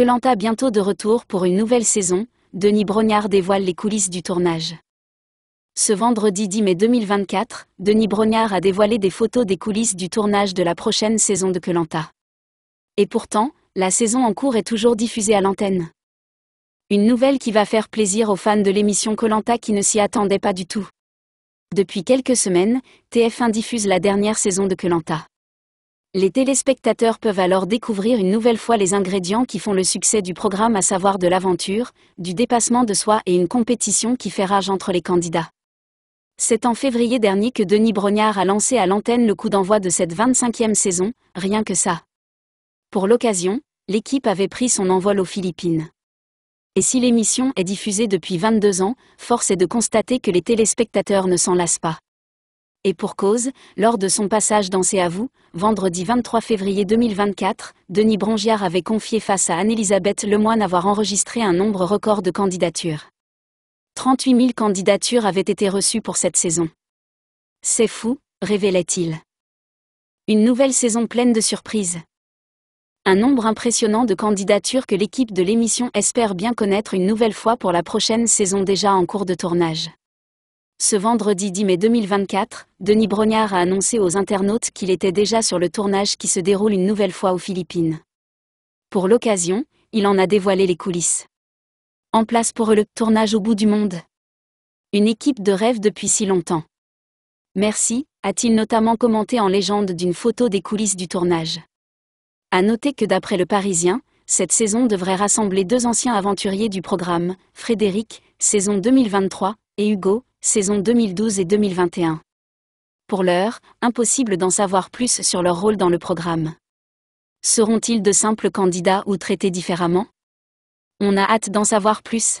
Lanta bientôt de retour pour une nouvelle saison, Denis Brognard dévoile les coulisses du tournage. Ce vendredi 10 mai 2024, Denis Brognard a dévoilé des photos des coulisses du tournage de la prochaine saison de Lanta. Et pourtant, la saison en cours est toujours diffusée à l'antenne. Une nouvelle qui va faire plaisir aux fans de l'émission Colanta qui ne s'y attendaient pas du tout. Depuis quelques semaines, TF1 diffuse la dernière saison de Colanta. Les téléspectateurs peuvent alors découvrir une nouvelle fois les ingrédients qui font le succès du programme, à savoir de l'aventure, du dépassement de soi et une compétition qui fait rage entre les candidats. C'est en février dernier que Denis Brognard a lancé à l'antenne le coup d'envoi de cette 25e saison, rien que ça. Pour l'occasion, l'équipe avait pris son envol aux Philippines. Et si l'émission est diffusée depuis 22 ans, force est de constater que les téléspectateurs ne s'en lassent pas. Et pour cause, lors de son passage dans C'est à vous, vendredi 23 février 2024, Denis Brongiard avait confié face à Anne-Elisabeth Lemoine avoir enregistré un nombre record de candidatures. 38 000 candidatures avaient été reçues pour cette saison. C'est fou, révélait-il. Une nouvelle saison pleine de surprises. Un nombre impressionnant de candidatures que l'équipe de l'émission espère bien connaître une nouvelle fois pour la prochaine saison déjà en cours de tournage. Ce vendredi 10 mai 2024, Denis Brognard a annoncé aux internautes qu'il était déjà sur le tournage qui se déroule une nouvelle fois aux Philippines. Pour l'occasion, il en a dévoilé les coulisses. En place pour le tournage au bout du monde. Une équipe de rêve depuis si longtemps. Merci, a-t-il notamment commenté en légende d'une photo des coulisses du tournage. À noter que d'après le Parisien, cette saison devrait rassembler deux anciens aventuriers du programme, Frédéric, saison 2023, et Hugo, saison 2012 et 2021. Pour l'heure, impossible d'en savoir plus sur leur rôle dans le programme. Seront-ils de simples candidats ou traités différemment On a hâte d'en savoir plus.